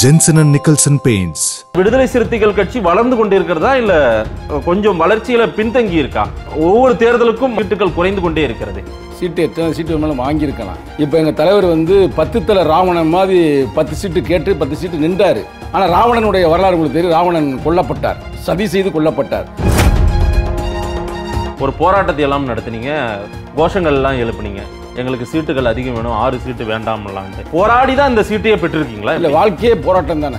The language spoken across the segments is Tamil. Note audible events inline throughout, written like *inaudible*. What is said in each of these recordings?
ஜென்சன் அண்ட் நிக்கல்சன் பெயின்ஸ் விடுதலை சிறுத்தைகள் கட்சி வளர்ந்து கொண்டிருக்கிறதா இல்ல கொஞ்சம் வளர்ச்சியில பின்தங்கி இருக்கா ஒவ்வொரு தேர்தலுக்கும் சீட்டுகள் குறைந்து கொண்டே இருக்கிறது சீட்டு எத்தனை சீட்டு மேலே வாங்கியிருக்கலாம் இப்போ எங்கள் தலைவர் வந்து பத்து தலை ராவணன் மாதிரி பத்து சீட்டு கேட்டு பத்து சீட்டு நின்றாரு ஆனால் ராவணனுடைய வரலாறு உங்களுக்கு தெரியும் ராவணன் கொல்லப்பட்டார் சதி செய்து கொல்லப்பட்டார் ஒரு போராட்டத்தை எல்லாம் நடத்தினீங்க கோஷங்கள் எல்லாம் எழுப்புனீங்க எங்களுக்கு சீட்டுகள் அதிகம் வேணும் ஆறு சீட்டு வேண்டாம் போராடி தான் இந்த சீட்டையே பெற்றிருக்கீங்களா இல்லை வாழ்க்கையே போராட்டம் தானே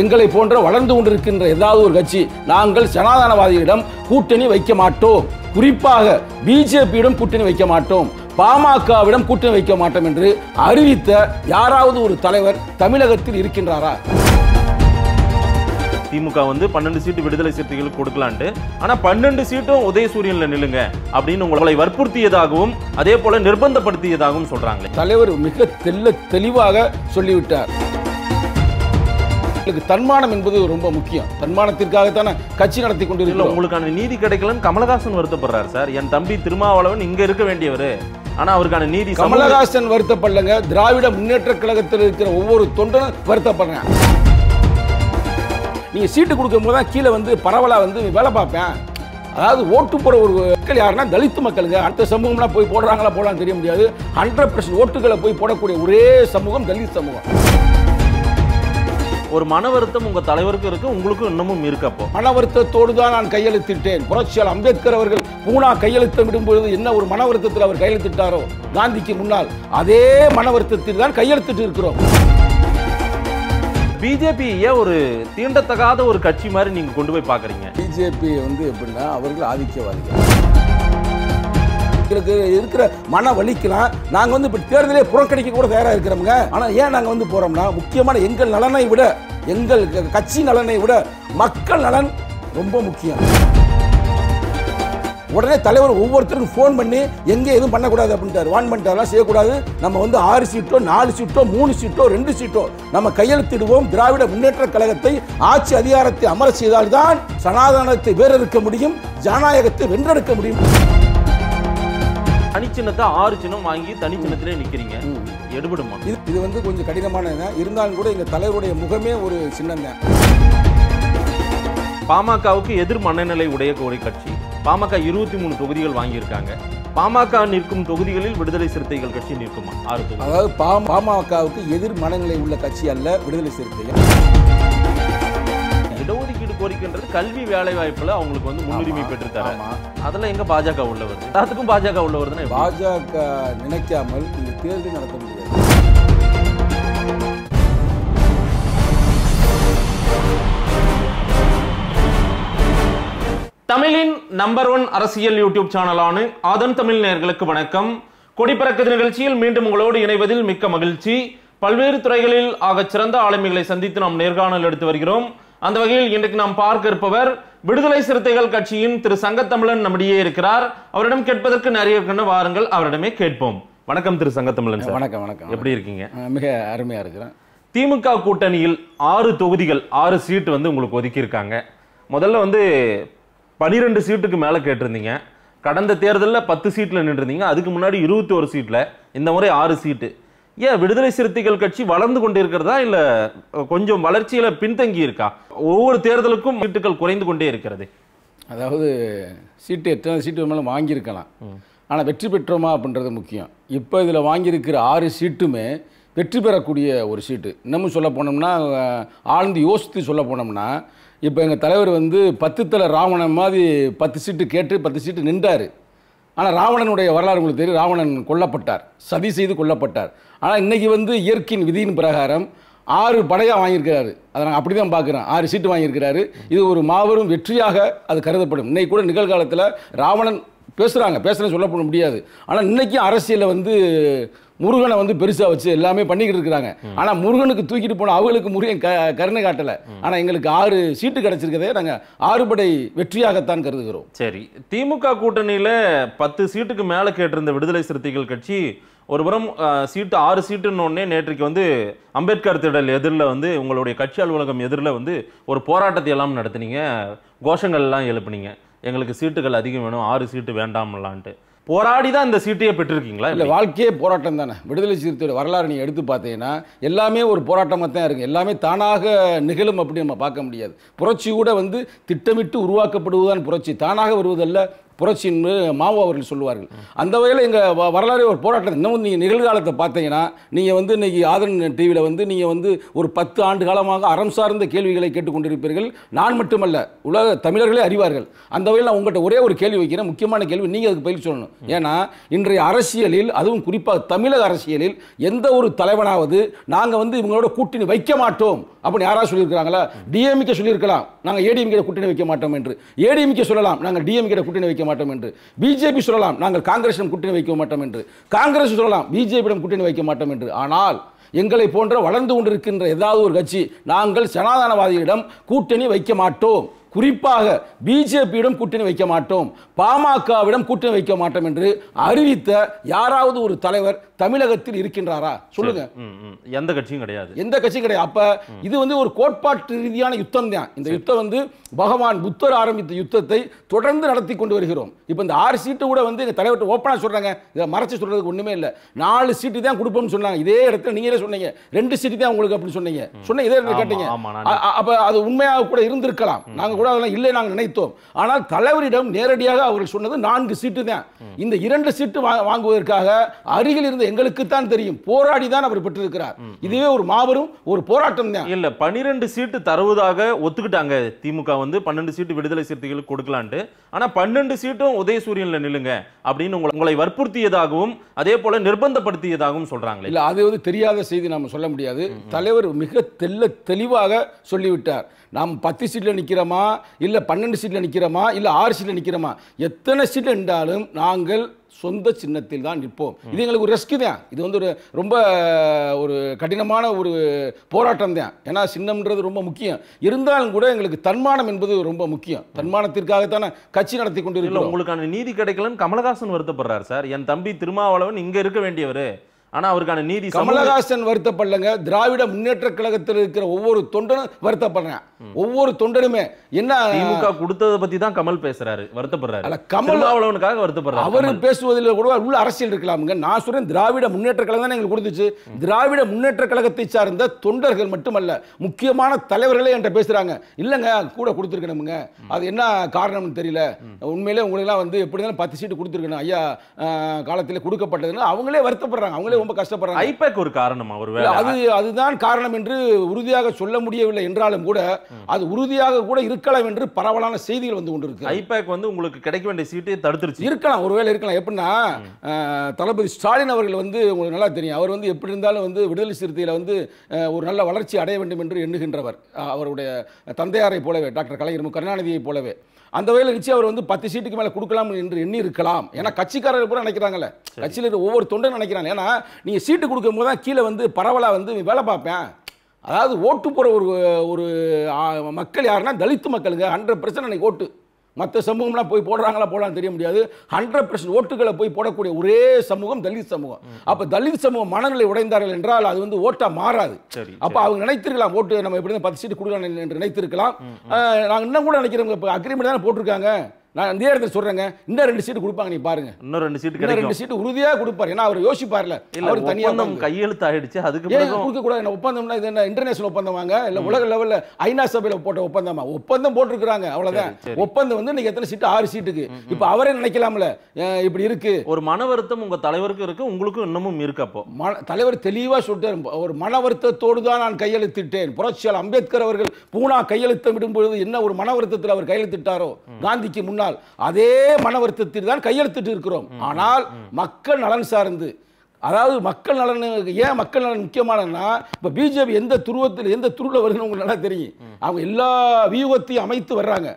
எங்களை போன்ற வளர்ந்து கொண்டிருக்கின்ற ஏதாவது ஒரு கட்சி நாங்கள் சனாதனவாதிகளிடம் கூட்டணி வைக்க மாட்டோம் குறிப்பாக பிஜேபியிடம் கூட்டணி வைக்க மாட்டோம் பாமகவிடம் கூட்டணி வைக்க மாட்டோம் என்று அறிவித்த யாராவது ஒரு தலைவர் தமிழகத்தில் இருக்கின்றாரா திமுக வந்து பன்னெண்டு சீட்டு விடுதலை சிறுத்தைகளுக்கு கொடுக்கலான்ட்டு ஆனா பன்னெண்டு சீட்டும் உதயசூரியன்ல நில்லுங்க அப்படின்னு உங்களை வற்புறுத்தியதாகவும் அதே போல நிர்பந்தப்படுத்தியதாகவும் சொல்றாங்க தலைவர் மிக தெல்ல தெளிவாக சொல்லிவிட்டார் எங்களுக்கு தன்மானம் என்பது ரொம்ப முக்கியம் தன்மானத்திற்காகத்தான கட்சி நடத்தி கொண்டிருக்கிறோம் உங்களுக்கான நீதி கிடைக்கலன்னு கமலஹாசன் வருத்தப்படுறாரு சார் என் தம்பி திருமாவளவன் இங்க இருக்க வேண்டியவர் ஆனா அவருக்கான நீதி கமலஹாசன் வருத்தப்படலங்க திராவிட முன்னேற்ற கழகத்தில் இருக்கிற ஒவ்வொரு தொண்டனும் வருத்தப்படுறேன் நீங்கள் சீட்டு கொடுக்கும் போது தான் கீழே வந்து பரவலாக வந்து வேலை பார்ப்பேன் அதாவது ஓட்டு போகிற ஒரு மக்கள் யாருன்னா தலித்து மக்களுங்க அடுத்த சமூகம்லாம் போய் போடுறாங்களா போடலான்னு தெரிய முடியாது ஹண்ட்ரட் பர்சன்ட் ஓட்டுகளை போய் போடக்கூடிய ஒரே சமூகம் தலித் சமூகம் ஒரு மன வருத்தம் உங்க தலைவருக்கு இருக்கு உங்களுக்கும் இன்னமும் இருக்கப்போ மன வருத்தத்தோடு தான் நான் கையெழுத்திட்டேன் புரட்சியால் அம்பேத்கர் அவர்கள் பூனா கையெழுத்தம் விடும்பொழுது என்ன ஒரு மன வருத்தத்தில் அவர் கையெழுத்திட்டாரோ காந்திக்கு முன்னால் அதே மன வருத்தத்தில் தான் கையெழுத்திட்டு இருக்கிறோம் பிஜேபியை ஒரு தீண்டத்தகாத ஒரு கட்சி மாதிரி நீங்கள் கொண்டு போய் பார்க்குறீங்க பிஜேபி வந்து எப்படின்னா அவர்கள் ஆதிக்கவாதிகள் இருக்கிற மன வலிக்கலாம் நாங்கள் வந்து இப்போ தேர்தலே புறக்கணிக்க கூட தயாராக இருக்கிறவங்க ஆனால் ஏன் நாங்கள் வந்து போகிறோம்னா முக்கியமான எங்கள் நலனை விட எங்கள் கட்சி நலனை விட மக்கள் நலன் ரொம்ப முக்கியம் உடனே தலைவர் ஒவ்வொருத்தருக்கும் ஃபோன் பண்ணி எங்கே எதுவும் பண்ணக்கூடாது அப்படின்ட்டார் வான் பண்ணிட்டாரெல்லாம் செய்யக்கூடாது நம்ம வந்து ஆறு சீட்டோ நாலு சீட்டோ மூணு சீட்டோ ரெண்டு சீட்டோ நம்ம கையெழுத்திடுவோம் திராவிட முன்னேற்ற கழகத்தை ஆட்சி அதிகாரத்தை அமர செய்தால்தான் சனாதனத்தை வேறறுக்க முடியும் ஜனநாயகத்தை வென்றெடுக்க முடியும் தனிச்சின்னத்தை ஆறு சின்னம் வாங்கி தனிச்சின்னத்திலே நிற்கிறீங்க எடுபடுமா இது இது வந்து கொஞ்சம் கடினமான இருந்தாலும் கூட எங்கள் தலைவருடைய முகமே ஒரு சின்னம் தான் பாமகவுக்கு எதிர் மனநிலை உடைய கோரி கட்சி பாமக இருபத்தி மூணு தொகுதிகள் வாங்கியிருக்காங்க பாமக நிற்கும் தொகுதிகளில் விடுதலை சிறுத்தைகள் கட்சி நிற்குமா ஆறு தொகுதி அதாவது பாமகவுக்கு எதிர் மனநிலை உள்ள கட்சி அல்ல விடுதலை சிறுத்தைகள் இடஒதுக்கீடு கோரிக்கைன்றது கல்வி வேலை வாய்ப்புல அவங்களுக்கு வந்து முன்னுரிமை பெற்று தராங்க அதுல எங்க பாஜக உள்ள வருது எல்லாத்துக்கும் பாஜக உள்ள வருதுன்னா பாஜக நினைக்காமல் இந்த தேர்தல் நடத்த முடியாது தமிழின் நம்பர் ஒன் அரசியல் யூடியூப் சேனலான ஆதன் தமிழ் நேர்களுக்கு வணக்கம் கொடிப்பறக்கது நிகழ்ச்சியில் மீண்டும் உங்களோடு இணைவதில் மிக்க மகிழ்ச்சி பல்வேறு துறைகளில் ஆகச் சிறந்த ஆளுமைகளை சந்தித்து நாம் நேர்காணல் எடுத்து வருகிறோம் அந்த வகையில் இன்றைக்கு நாம் பார்க்க இருப்பவர் விடுதலை சிறுத்தைகள் கட்சியின் திரு சங்கத்தமிழன் நம்மிடையே இருக்கிறார் அவரிடம் கேட்பதற்கு நிறைய வாருங்கள் அவரிடமே கேட்போம் வணக்கம் திரு சங்கத்தமிழன் சார் வணக்கம் வணக்கம் எப்படி இருக்கீங்க மிக அருமையா இருக்கிறேன் திமுக கூட்டணியில் ஆறு தொகுதிகள் ஆறு சீட்டு வந்து உங்களுக்கு ஒதுக்கியிருக்காங்க முதல்ல வந்து பனிரெண்டு சீட்டுக்கு மேலே கேட்டிருந்தீங்க கடந்த தேர்தலில் பத்து சீட்டில் நின்றுருந்தீங்க அதுக்கு முன்னாடி இருபத்தி ஒரு சீட்டில் இந்த முறை ஆறு சீட்டு ஏன் விடுதலை சிறுத்தைகள் கட்சி வளர்ந்து கொண்டு இருக்கிறதா இல்லை கொஞ்சம் வளர்ச்சியில் பின்தங்கி இருக்கா ஒவ்வொரு தேர்தலுக்கும் சீட்டுகள் குறைந்து கொண்டே இருக்கிறது அதாவது சீட்டு எத்தனை சீட்டு மேலே வாங்கியிருக்கலாம் ஆனால் வெற்றி பெற்றோமா அப்படின்றது முக்கியம் இப்போ இதில் வாங்கியிருக்கிற ஆறு சீட்டுமே வெற்றி பெறக்கூடிய ஒரு சீட்டு இன்னமும் சொல்ல போனோம்னா ஆழ்ந்து யோசித்து சொல்ல போனோம்னா இப்போ எங்கள் தலைவர் வந்து தலை ராவணன் மாதிரி பத்து சீட்டு கேட்டு பத்து சீட்டு நின்றார் ஆனால் ராவணனுடைய வரலாறு உங்களுக்கு தெரியும் ராவணன் கொல்லப்பட்டார் சதி செய்து கொல்லப்பட்டார் ஆனால் இன்றைக்கி வந்து இயற்கையின் விதியின் பிரகாரம் ஆறு படையாக வாங்கியிருக்கிறாரு அதை நான் அப்படி தான் பார்க்குறேன் ஆறு சீட்டு வாங்கியிருக்கிறாரு இது ஒரு மாபெரும் வெற்றியாக அது கருதப்படும் இன்னைக்கு கூட நிகழ்காலத்தில் ராவணன் பேசுகிறாங்க பேசுகிறேன்னு சொல்லப்பட முடியாது ஆனால் இன்றைக்கும் அரசியலில் வந்து முருகனை வந்து பெருசாக வச்சு எல்லாமே பண்ணிக்கிட்டு இருக்கிறாங்க ஆனால் முருகனுக்கு தூக்கிட்டு போன அவங்களுக்கு முருகன் க கருணை காட்டலை ஆனால் எங்களுக்கு ஆறு சீட்டு கிடச்சிருக்கதே நாங்கள் ஆறுபடை வெற்றியாகத்தான் கருதுகிறோம் சரி திமுக கூட்டணியில் பத்து சீட்டுக்கு மேலே கேட்டிருந்த விடுதலை சிறுத்தைகள் கட்சி ஒருபுறம் சீட்டு ஆறு சீட்டுன்னு நேற்றைக்கு வந்து அம்பேத்கர் திடல் எதிரில் வந்து உங்களுடைய கட்சி அலுவலகம் எதிரில் வந்து ஒரு போராட்டத்தை எல்லாம் நடத்துனீங்க கோஷங்கள்லாம் எழுப்புனீங்க எங்களுக்கு சீட்டுகள் அதிகம் வேணும் ஆறு சீட்டு வேண்டாம்லான்ட்டு போராடி தான் இந்த சீட்டையை பெற்றிருக்கீங்களா இல்லை வாழ்க்கையே போராட்டம் தானே விடுதலை சிறுத்தையோட வரலாறு நீ எடுத்து பார்த்தீங்கன்னா எல்லாமே ஒரு போராட்டமாக தான் இருக்குது எல்லாமே தானாக நிகழும் அப்படின்னு நம்ம பார்க்க முடியாது புரட்சி கூட வந்து திட்டமிட்டு உருவாக்கப்படுவதுதான் புரட்சி தானாக வருவதல்ல புரட்சின்னு மாவோ அவர்கள் சொல்லுவார்கள் அந்த வகையில் எங்கள் வரலாறு ஒரு போராட்டம் இன்னும் நீங்கள் நிகழ்காலத்தை பார்த்தீங்கன்னா நீங்கள் வந்து இன்றைக்கி ஆதரன் டிவியில் வந்து நீங்கள் வந்து ஒரு பத்து ஆண்டு காலமாக அறம் சார்ந்த கேள்விகளை கேட்டுக்கொண்டிருப்பீர்கள் நான் மட்டுமல்ல உலக தமிழர்களே அறிவார்கள் அந்த வகையில் நான் உங்கள்கிட்ட ஒரே ஒரு கேள்வி வைக்கிறேன் முக்கியமான கேள்வி நீங்கள் அதுக்கு பதில் சொல்லணும் ஏன்னா இன்றைய அரசியலில் அதுவும் குறிப்பாக தமிழக அரசியலில் எந்த ஒரு தலைவனாவது நாங்கள் வந்து இவங்களோட கூட்டணி வைக்க மாட்டோம் அப்படின்னு யாராவது சொல்லியிருக்கிறாங்களா டிஎம்கே சொல்லியிருக்கலாம் நாங்கள் ஏடிஎம்கே கூட்டணி வைக்க மாட்டோம் என்று ஏடிஎம்கே சொல்லலாம் நாங்கள் டிஎம்கே கூட்டணி வைக்க மாட்டோம் என்று பிஜேபி சொல்லலாம் நாங்கள் காங்கிரசிடம் கூட்டணி வைக்க மாட்டோம் என்று காங்கிரஸ் சொல்லலாம் பிஜேபியிடம் கூட்டணி வைக்க மாட்டோம் என்று ஆனால் எங்களை போன்ற வளர்ந்து கொண்டிருக்கின்ற ஏதாவது ஒரு கட்சி நாங்கள் சனாதனவாதிகளிடம் கூட்டணி வைக்க மாட்டோம் குறிப்பாக பிஜேபியிடம் கூட்டணி வைக்க மாட்டோம் பாமகவிடம் கூட்டணி வைக்க மாட்டோம் என்று அறிவித்த யாராவது ஒரு தலைவர் தமிழகத்தில் இருக்கின்றாரா சொல்லுங்க எந்த கட்சியும் கிடையாது எந்த கட்சியும் கிடையாது அப்ப இது வந்து ஒரு கோட்பாட்டு ரீதியான யுத்தம் தான் இந்த யுத்தம் வந்து பகவான் புத்தர் ஆரம்பித்த யுத்தத்தை தொடர்ந்து நடத்தி கொண்டு வருகிறோம் இப்ப இந்த ஆறு சீட்டு கூட வந்து தலைவர் ஓப்பனா சொல்றாங்க இதை மறைச்சு சொல்றதுக்கு ஒண்ணுமே இல்ல நாலு சீட்டு தான் கொடுப்போம்னு சொன்னாங்க இதே இடத்துல நீங்களே சொன்னீங்க ரெண்டு சீட்டு தான் உங்களுக்கு அப்படின்னு சொன்னீங்க சொன்ன இதே கேட்டீங்க அப்ப அது உண்மையாக கூட இருந்திருக்கலாம் நாங்க கூட அதெல்லாம் இல்லை நாங்கள் நினைத்தோம் ஆனால் தலைவரிடம் நேரடியாக அவர்கள் சொன்னது நான்கு சீட்டு தான் இந்த இரண்டு சீட்டு வாங்குவதற்காக அருகில் இருந்த எங்களுக்கு தான் தெரியும் போராடி தான் அவர் பெற்றிருக்கிறார் இதுவே ஒரு மாபெரும் ஒரு போராட்டம் தான் இல்லை பன்னிரெண்டு சீட்டு தருவதாக ஒத்துக்கிட்டாங்க திமுக வந்து பன்னெண்டு சீட்டு விடுதலை சிறுத்தைகளுக்கு கொடுக்கலான்ட்டு ஆனால் பன்னெண்டு சீட்டும் உதயசூரியனில் நில்லுங்க அப்படின்னு உங்களை உங்களை வற்புறுத்தியதாகவும் அதே போல நிர்பந்தப்படுத்தியதாகவும் சொல்றாங்களே இல்லை அது வந்து தெரியாத செய்தி நம்ம சொல்ல முடியாது தலைவர் மிக தெல்ல தெளிவாக சொல்லிவிட்டார் நாம் பத்து சீட்டில் நிற்கிறோமா இல்லை பன்னெண்டு சீட்டில் நிற்கிறோமா இல்லை ஆறு சீட்டில் நிற்கிறோமா எத்தனை சீட்டில் நின்றாலும் நாங்கள் சொந்த சின்னத்தில் தான் நிற்போம் இது எங்களுக்கு ஒரு ரிஸ்க் தான் இது வந்து ஒரு ரொம்ப ஒரு கடினமான ஒரு போராட்டம் தான் ஏன்னா சின்னம்ன்றது ரொம்ப முக்கியம் இருந்தாலும் கூட எங்களுக்கு தன்மானம் என்பது ரொம்ப முக்கியம் தன்மானத்திற்காகத்தானே கட்சி நடத்தி கொண்டு இருக்கிறோம் உங்களுக்கான நீதி கிடைக்கலன்னு கமலஹாசன் வருத்தப்படுறார் சார் என் தம்பி திருமாவளவன் இங்கே இருக்க வேண்டியவர் ஆனா அவருக்கான நீதி கமலஹாசன் வருத்தப்படலங்க திராவிட முன்னேற்ற கழகத்தில் இருக்கிற ஒவ்வொரு தொண்டனும் வருத்தப்படுறேன் ஒவ்வொரு தொண்டனுமே என்ன திமுக கொடுத்ததை பத்தி தான் கமல் பேசுறாரு வருத்தப்படுறாரு கமல் அவ்வளவனுக்காக வருத்தப்படுறாரு அவர் பேசுவதில் கூட உள்ள அரசியல் இருக்கலாமுங்க நான் சொல்றேன் திராவிட முன்னேற்ற கழகம் தான் எங்களுக்கு கொடுத்துச்சு திராவிட முன்னேற்ற கழகத்தை சார்ந்த தொண்டர்கள் மட்டுமல்ல முக்கியமான தலைவர்களே என்கிட்ட பேசுறாங்க இல்லங்க கூட கொடுத்துருக்கணுமுங்க அது என்ன காரணம்னு தெரியல உண்மையிலே எல்லாம் வந்து எப்படி பத்து சீட்டு கொடுத்துருக்கணும் ஐயா காலத்தில் கொடுக்கப்பட்டதுன்னு அவங்களே வருத்தப்படுறாங்க அவங்களே ரொம்ப கஷ்டப்படுறாங்க ஐபேக் ஒரு காரணமா ஒரு அது அதுதான் காரணம் என்று உறுதியாக சொல்ல முடியவில்லை என்றாலும் கூட அது உறுதியாக கூட இருக்கலாம் என்று பரவலான செய்திகள் வந்து கொண்டிருக்கு ஐபேக் வந்து உங்களுக்கு கிடைக்க வேண்டிய சீட்டை தடுத்துருச்சு இருக்கலாம் ஒருவேளை இருக்கலாம் எப்படின்னா தளபதி ஸ்டாலின் அவர்கள் வந்து உங்களுக்கு நல்லா தெரியும் அவர் வந்து எப்படி இருந்தாலும் வந்து விடுதலை சிறுத்தையில் வந்து ஒரு நல்ல வளர்ச்சி அடைய வேண்டும் என்று எண்ணுகின்றவர் அவருடைய தந்தையாரை போலவே டாக்டர் கலைஞர் கருணாநிதியை போலவே அந்த வகையில் நிச்சயம் அவர் வந்து பத்து சீட்டுக்கு மேலே கொடுக்கலாம் என்று எண்ணி இருக்கலாம் ஏன்னா கட்சிக்காரர்கள் கூட நினைக்கிறாங்கல்ல கட்சியில் இருக்கிற ஒவ்வொரு தொண்டரும் நினைக்கிறாங்க ஏன்னா நீங்கள் சீட்டு கொடுக்கும் போது தான் கீழே வந்து பரவலாக வந்து வேலை பார்ப்பேன் அதாவது ஓட்டு போகிற ஒரு ஒரு மக்கள் யாருன்னா தலித்து மக்களுங்க ஹண்ட்ரட் பர்சன்ட் அன்றைக்கி ஓட்டு மற்ற சமூகம்லாம் போய் போடுறாங்களா போடலான்னு தெரிய முடியாது ஹண்ட்ரட் பர்சன்ட் ஓட்டுகளை போய் போடக்கூடிய ஒரே சமூகம் தலித் சமூகம் அப்போ தலித் சமூகம் மனநிலை உடைந்தார்கள் என்றால் அது வந்து ஓட்டாக மாறாது அப்போ அவங்க நினைத்திருக்கலாம் ஓட்டு நம்ம எப்படி பத்து சீட்டு கொடுக்கலாம் என்று நினைத்திருக்கலாம் நாங்கள் இன்னும் கூட நினைக்கிறோம் இப்போ அக்ரிமெண்ட் தானே போட்டிருக்காங்க நான் அந்த இடத்துல சொல்றேங்க இன்னும் ரெண்டு சீட்டு கொடுப்பாங்க நீ பாருங்க இன்னும் ரெண்டு சீட்டு கிடைக்கும் ரெண்டு சீட்டு உறுதியா கொடுப்பாரு ஏன்னா அவர் யோசிப்பார்ல அவர் தனியா கையெழுத்து ஆயிடுச்சு அதுக்கு பிறகு கொடுக்க கூடாது ஒப்பந்தம்னா இது என்ன இன்டர்நேஷனல் ஒப்பந்தம் வாங்க இல்ல உலக லெவல்ல ஐநா சபையில போட்ட ஒப்பந்தமா ஒப்பந்தம் போட்டிருக்காங்க அவ்வளவுதான் ஒப்பந்தம் வந்து நீங்க எத்தனை சீட்டு ஆறு சீட்டுக்கு இப்ப அவரே நினைக்கலாம்ல இப்படி இருக்கு ஒரு மன வருத்தம் உங்க தலைவருக்கு இருக்கு உங்களுக்கும் இன்னமும் இருக்கு அப்போ தலைவர் தெளிவா சொல்லிட்டு ஒரு மன வருத்தத்தோடு தான் நான் கையெழுத்திட்டேன் புரட்சியாளர் அம்பேத்கர் அவர்கள் பூனா கையெழுத்தம் விடும்பொழுது என்ன ஒரு மன வருத்தத்தில் அவர் கையெழுத்திட்டாரோ காந்திக்கு முன்னாள் ஆனால் அதே மன வருத்தத்தில் தான் கையெழுத்திட்டு இருக்கிறோம் ஆனால் மக்கள் நலன் சார்ந்து அதாவது மக்கள் நலன் ஏன் மக்கள் நலன் முக்கியமானதுன்னா இப்போ பிஜேபி எந்த துருவத்தில் எந்த துருவில் வருதுன்னு உங்களுக்கு நல்லா தெரியும் அவங்க எல்லா வியூகத்தையும் அமைத்து வர்றாங்க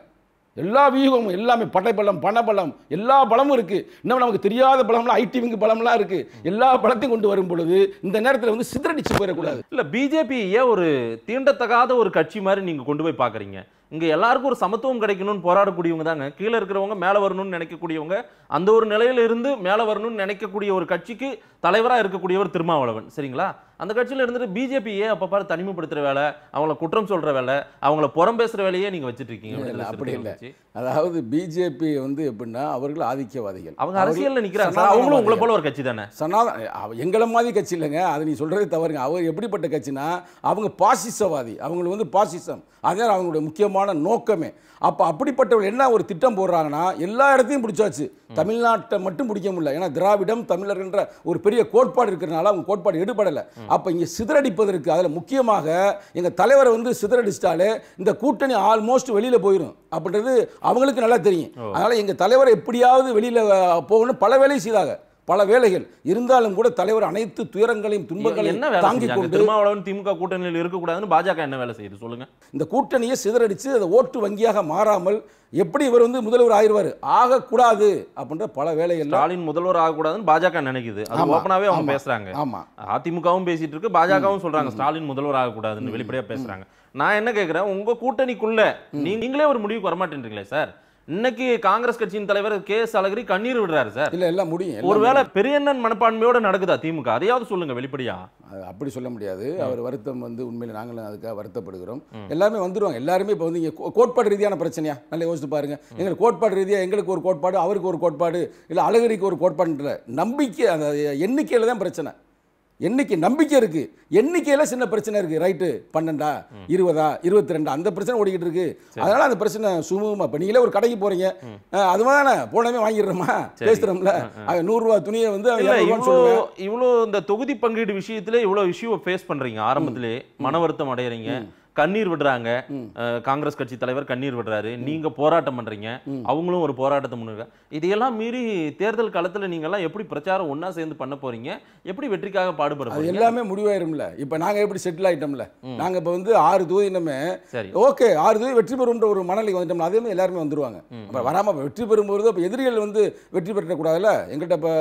எல்லா வியூகமும் எல்லாமே படைபலம் பணபலம் எல்லா பலமும் இருக்கு இன்னும் நமக்கு தெரியாத பலம்லாம் ஐடி விங்கு பலம்லாம் இருக்கு எல்லா பலத்தையும் கொண்டு வரும் பொழுது இந்த நேரத்தில் வந்து சிதறடிச்சு போயிடக்கூடாது இல்லை பிஜேபி ஏன் ஒரு தீண்டத்தகாத ஒரு கட்சி மாதிரி நீங்கள் கொண்டு போய் பார்க்குறீங்க இங்கே எல்லாருக்கும் ஒரு சமத்துவம் கிடைக்கணும்னு போராடக்கூடியவங்க தாங்க கீழே இருக்கிறவங்க மேலே வரணும்னு நினைக்கக்கூடியவங்க அந்த ஒரு நிலையில இருந்து மேலே வரணும்னு நினைக்கக்கூடிய ஒரு கட்சிக்கு தலைவராக இருக்கக்கூடியவர் திருமாவளவன் சரிங்களா அந்த கட்சியில் இருந்துட்டு பிஜேபியே அப்போ பாரு தனிமைப்படுத்துகிற வேலை அவங்கள குற்றம் சொல்கிற வேலை அவங்கள புறம் பேசுகிற வேலையே நீங்கள் வச்சுட்டு இருக்கீங்க அப்படி இல்லை அதாவது பிஜேபி வந்து எப்படின்னா அவர்கள் ஆதிக்கவாதிகள் அவங்க அரசியலில் நிற்கிறாங்க அவங்களும் உங்களை போல ஒரு கட்சி தானே சனாதன எங்களை மாதிரி கட்சி இல்லைங்க அதை நீ சொல்கிறதே தவறுங்க அவர் எப்படிப்பட்ட கட்சினா அவங்க பாசிசவாதி அவங்களுக்கு வந்து பாசிசம் அதான் அவங்களுடைய முக்கியமான நோக்கமே அப்போ அப்படிப்பட்டவர்கள் என்ன ஒரு திட்டம் போடுறாங்கன்னா எல்லா இடத்தையும் பிடிச்சாச்சு தமிழ்நாட்டை மட்டும் பிடிக்க முடியல ஏன்னா திராவிடம் தமிழர்கின்ற ஒரு பெரிய கோட்பாடு இருக்கிறனால அவங்க கோட்பாடு எடுபடலை அப்போ இங்கே சிதறடிப்பதற்கு அதில் முக்கியமாக எங்கள் தலைவரை வந்து சிதறடிச்சிட்டாலே இந்த கூட்டணி ஆல்மோஸ்ட் வெளியில் போயிடும் அப்படின்றது அவங்களுக்கு நல்லா தெரியும் அதனால் எங்கள் தலைவரை எப்படியாவது வெளியில் போகணும்னு பல வேலையும் செய்தாங்க பல வேளைகள் இருந்தாலும் கூட தலைவர் அனைத்து துயரங்களையும் துன்பங்களையும் தாங்கி கொண்டு திருமாவளவன் திமுக கூட்டணியில் இருக்கக்கூடாதுன்னு பாஜக என்ன வேலை செய்யுது சொல்லுங்க இந்த கூட்டணியை சிதறடிச்சு அதை ஓட்டு வங்கியாக மாறாமல் எப்படி இவர் வந்து முதல்வர் ஆயிடுவார் ஆகக்கூடாது அப்படின்ற பல வேலைகள் ஸ்டாலின் முதல்வர் ஆகக்கூடாதுன்னு பாஜக நினைக்குது அது ஓப்பனாவே அவங்க பேசுறாங்க ஆமா அதிமுகவும் பேசிட்டு இருக்கு பாஜகவும் சொல்றாங்க ஸ்டாலின் முதல்வர் ஆகக்கூடாதுன்னு வெளிப்படையா பேசுறாங்க நான் என்ன கேட்கிறேன் உங்க கூட்டணிக்குள்ள நீங்களே ஒரு முடிவுக்கு வரமாட்டேன்றீங்களே சார் இன்னைக்கு காங்கிரஸ் கட்சியின் தலைவர் கே எஸ் அழகிரி கண்ணீர் விடுறாரு சார் இல்ல எல்லாம் முடியும் ஒருவேளை பெரியண்ணன் மனப்பான்மையோட நடக்குதா திமுக அதையாவது சொல்லுங்க வெளிப்படையா அப்படி சொல்ல முடியாது அவர் வருத்தம் வந்து உண்மையில நாங்களும் அதுக்காக வருத்தப்படுகிறோம் எல்லாமே வந்துருவாங்க எல்லாருமே இப்போ வந்து கோட்பாடு ரீதியான பிரச்சனையா நல்லா யோசித்து பாருங்க எங்களுக்கு கோட்பாடு ரீதியாக எங்களுக்கு ஒரு கோட்பாடு அவருக்கு ஒரு கோட்பாடு இல்லை அழகிரிக்கு ஒரு கோட்பாடுன்ற நம்பிக்கை அந்த எண்ணிக்கையில் தான் பிரச்சனை என்னைக்கு நம்பிக்கை இருக்கு எண்ணிக்கையில் சின்ன பிரச்சனை இருக்கு ரைட்டு பன்னெண்டா இருபதா இருபத்தி ரெண்டா அந்த பிரச்சனை ஓடிக்கிட்டு இருக்கு அதனால அந்த பிரச்சனை சுமூகமா இப்போ நீங்களே ஒரு கடைக்கு போகிறீங்க அதுவான போனவே வாங்கிடுறோமா நூறு ரூபாய் துணியை வந்து இவ்வளோ இந்த தொகுதி பங்கீடு விஷயத்துல இவ்வளவு விஷயம் ஃபேஸ் பண்றீங்க ஆரம்பத்திலே மன வருத்தம் அடையிறீங்க கண்ணீர் விடுறாங்க காங்கிரஸ் கட்சி தலைவர் கண்ணீர் விடுறாரு நீங்க போராட்டம் பண்றீங்க அவங்களும் ஒரு போராட்டத்தை முன்னு இதையெல்லாம் மீறி தேர்தல் காலத்துல நீங்க எல்லாம் எப்படி பிரச்சாரம் ஒன்னா சேர்ந்து பண்ண போறீங்க எப்படி வெற்றிக்காக பாடுபடுறது எல்லாமே முடிவாயிரும்ல இப்ப நாங்க எப்படி செட்டில் ஆயிட்டோம்ல நாங்க இப்ப வந்து ஆறு சரி ஓகே ஆறு தூதி வெற்றி பெறும்ன்ற ஒரு மனநிலை வந்துட்டோம் அதே மாதிரி எல்லாருமே வந்துருவாங்க வராம வெற்றி பெறும்போது அப்ப எதிரிகள் வந்து வெற்றி கூடாதுல்ல எங்கிட்ட இப்ப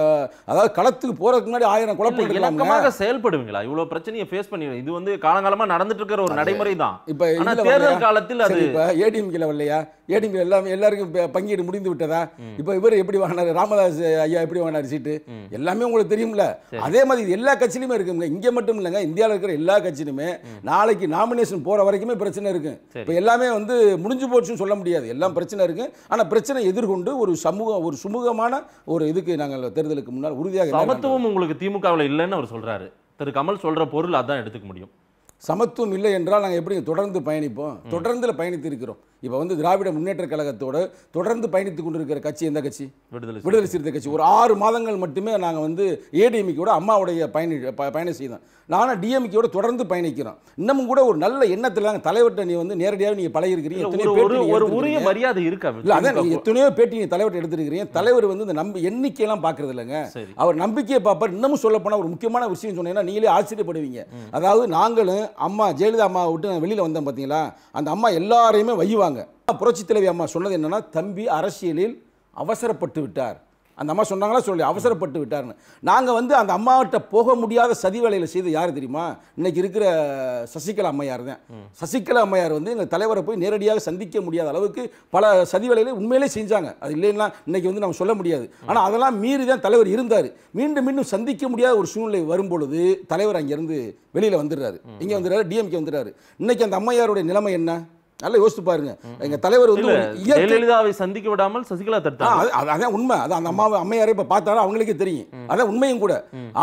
அதாவது களத்துக்கு போறதுக்கு முன்னாடி ஆயிரம் குழப்பம் செயல்படுவீங்களா இவ்வளவு பிரச்சனையை ஃபேஸ் பண்ணி இது வந்து காலங்காலமா நடந்துட்டு இருக்கிற ஒரு நடைமுறை தான் இப்ப தேர்தல் காலத்தில் அது இப்போ ஏடிஎம் கீழே இல்லையா ஏடிஎம் எல்லாமே எல்லாருக்கும் பங்கீடு முடிந்து விட்டதா இப்ப இவர் எப்படி வாங்கினாரு ராமதாஸ் ஐயா எப்படி வாங்கினார் சீட்டு எல்லாமே உங்களுக்கு தெரியும்ல அதே மாதிரி எல்லா கட்சியிலுமே இருக்குங்க இங்க மட்டும் இல்லைங்க இந்தியாவில் இருக்கிற எல்லா கட்சியிலுமே நாளைக்கு நாமினேஷன் போற வரைக்குமே பிரச்சனை இருக்கு இப்ப எல்லாமே வந்து முடிஞ்சு போச்சுன்னு சொல்ல முடியாது எல்லாம் பிரச்சனை இருக்கு ஆனா பிரச்சனை எதிர்கொண்டு ஒரு சமூகம் ஒரு சுமூகமான ஒரு இதுக்கு நாங்கள் தேர்தலுக்கு முன்னால் உறுதியாக சமத்துவம் உங்களுக்கு திமுகவில் இல்லைன்னு அவர் சொல்றாரு திரு கமல் சொல்ற பொருள் அதான் எடுத்துக்க முடியும் சமத்துவம் இல்லை என்றால் நாங்கள் எப்படி தொடர்ந்து பயணிப்போம் தொடர்ந்து பயணித்திருக்கிறோம் இப்போ வந்து திராவிட முன்னேற்ற கழகத்தோடு தொடர்ந்து பயணித்து கொண்டிருக்கிற கட்சி எந்த கட்சி விடுதலை விடுதலை சிறுத்தை கட்சி ஒரு ஆறு மாதங்கள் மட்டுமே நாங்கள் வந்து ஏடிஎம்கோட அம்மாவுடைய பயணி பயணம் செய்தோம் நானும் டிஎம்கியோட தொடர்ந்து பயணிக்கிறோம் இன்னமும் கூட ஒரு நல்ல எண்ணத்தில் நாங்கள் தலைவர்கிட்ட நீ வந்து நேரடியாக நீங்கள் பழகிருக்கிறீங்க எத்தனையோ மரியாதை இருக்கா இல்லை அதான் நீங்கள் எத்தனையோ பேட்டி நீ தலைவர்கிட்ட எடுத்துருக்கிறீங்க தலைவர் வந்து இந்த நம்ப எண்ணிக்கையெல்லாம் பார்க்கறது இல்லைங்க அவர் நம்பிக்கையை பார்ப்பார் இன்னமும் சொல்ல போனால் ஒரு முக்கியமான விஷயம் சொன்னீங்கன்னா நீங்களே ஆச்சரியப்படுவீங்க அதாவது நாங்களும் அம்மா ஜெயலலிதா அம்மாவை விட்டு வெளியில் வந்தோம் பார்த்தீங்களா அந்த அம்மா எல்லாரையுமே வைவாங்க புரட்சி தலைவி அம்மா சொன்னது என்னென்னா தம்பி அரசியலில் அவசரப்பட்டு விட்டார் அந்த அம்மா சொன்னாங்களா சொல்லி அவசரப்பட்டு விட்டார்னு நாங்கள் வந்து அந்த அம்மாவிட்ட போக முடியாத சதி வேலையில் செய்து யார் தெரியுமா இன்னைக்கு இருக்கிற சசிகலா அம்மையார் தான் சசிகலா அம்மையார் வந்து எங்கள் தலைவரை போய் நேரடியாக சந்திக்க முடியாத அளவுக்கு பல சதி வேலைகளை உண்மையிலே செஞ்சாங்க அது இல்லைன்னா இன்னைக்கு வந்து நம்ம சொல்ல முடியாது ஆனால் அதெல்லாம் மீறி தான் தலைவர் இருந்தார் மீண்டும் மீண்டும் சந்திக்க முடியாத ஒரு சூழ்நிலை வரும்பொழுது தலைவர் அங்கேருந்து வெளியில் வந்துடுறாரு இங்கே வந்துடுறாரு டிஎம்கே வந்துடுறாரு இன்னைக்கு அந்த அம்மையாருடைய நிலைமை என்ன நல்லா யோசித்து பாருங்க எங்க தலைவர் வந்து ஜெயலலிதாவை சந்திக்க விடாமல் சசிகலா தடுத்தாங்க அதான் உண்மை அதான் அந்த அம்மாவை அம்மையாரே இப்போ பார்த்தாலும் அவங்களுக்கே தெரியும் அதான் உண்மையும் கூட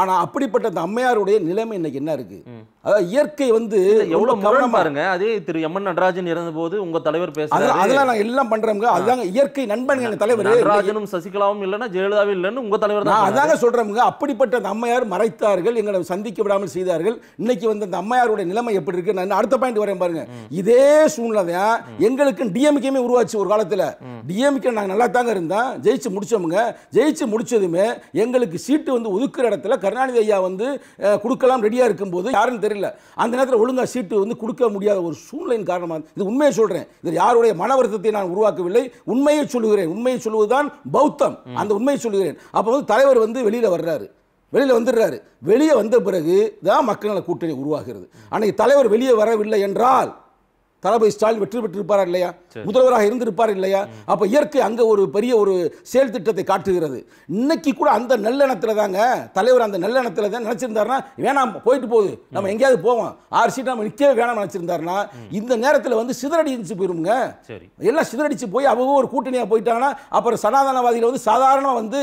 ஆனா அப்படிப்பட்ட அந்த அம்மையாருடைய நிலைமை இன்னைக்கு என்ன இருக்கு அதாவது இயற்கை வந்து எவ்வளவு மரணம் பாருங்க அதே திரு எம் என் நடராஜன் இருந்த போது உங்க தலைவர் பேசுறாரு அதெல்லாம் நாங்க எல்லாம் பண்றோம்ங்க அதுதாங்க இயற்கை நண்பன் எங்க தலைவர் நடராஜனும் சசிகலாவும் இல்லைன்னா ஜெயலலிதாவும் இல்லைன்னு உங்க தலைவர் தான் அதாங்க சொல்றோம்ங்க அப்படிப்பட்ட அந்த அம்மையார் மறைத்தார்கள் எங்களை சந்திக்க விடாமல் செய்தார்கள் இன்னைக்கு வந்து அந்த அம்மையாருடைய நிலைமை எப்படி இருக்கு நான் அடுத்த பாயிண்ட் வரேன் பாருங்க இதே சூழ்நிலை தான் எங்களுக்கு டிஎம்கேமே உருவாச்சு ஒரு காலத்தில் டிஎம்கே நாங்கள் நல்லா தாங்க இருந்தோம் ஜெயிச்சு முடிச்சோமுங்க ஜெயிச்சு முடிச்சதுமே எங்களுக்கு சீட்டு வந்து ஒதுக்குற இடத்துல கருணாநிதி ஐயா வந்து கொடுக்கலாம் ரெடியாக இருக்கும்போது யாருன்னு தெரியல அந்த நேரத்தில் ஒழுங்காக சீட்டு வந்து கொடுக்க முடியாத ஒரு சூழ்நிலையின் காரணமாக இது உண்மையை சொல்கிறேன் இது யாருடைய மன வருத்தத்தை நான் உருவாக்கவில்லை உண்மையை சொல்லுகிறேன் உண்மையை சொல்லுவதுதான் பௌத்தம் அந்த உண்மையை சொல்லுகிறேன் அப்போ வந்து தலைவர் வந்து வெளியில் வர்றாரு வெளியில் வந்துடுறாரு வெளியே வந்த பிறகு தான் மக்கள் நல கூட்டணி உருவாகிறது அன்னைக்கு தலைவர் வெளியே வரவில்லை என்றால் தளபதி ஸ்டாலின் வெற்றி பெற்றிருப்பாரா இல்லையா முதல்வராக இருந்திருப்பார் இல்லையா அப்ப இயற்கை அங்க ஒரு பெரிய ஒரு செயல் திட்டத்தை காட்டுகிறது இன்னைக்கு கூட அந்த நல்லெண்ணத்துல தாங்க தலைவர் அந்த நல்லெண்ணத்துல தான் நினச்சிருந்தாருன்னா வேணாம் போயிட்டு போகுது நம்ம எங்கேயாவது போவோம் ஆறு சீட் நம்ம நிக்கவே வேணாம் நினச்சிருந்தாருன்னா இந்த நேரத்தில் வந்து சிதறடிச்சு போயிருங்க எல்லாம் சிதறடிச்சு போய் அவங்க ஒரு கூட்டணியாக போயிட்டாங்கன்னா அப்புறம் சனாதனவாதிகள் வந்து சாதாரண வந்து